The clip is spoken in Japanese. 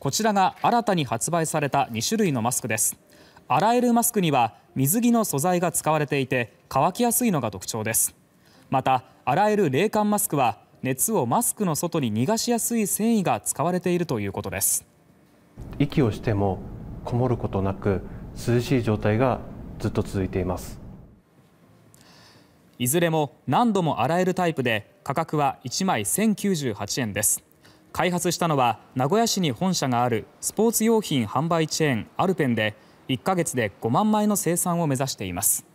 こちらが新たに発売された2種類のマスクです洗えるマスクには水着の素材が使われていて乾きやすいのが特徴ですまた洗える冷感マスクは熱をマスクの外に逃がしやすい繊維が使われているということです息をしてもこもることなく涼しい状態がずっと続いていますいずれも何度も洗えるタイプで価格は1枚1098円です開発したのは名古屋市に本社があるスポーツ用品販売チェーンアルペンで1ヶ月で5万枚の生産を目指しています。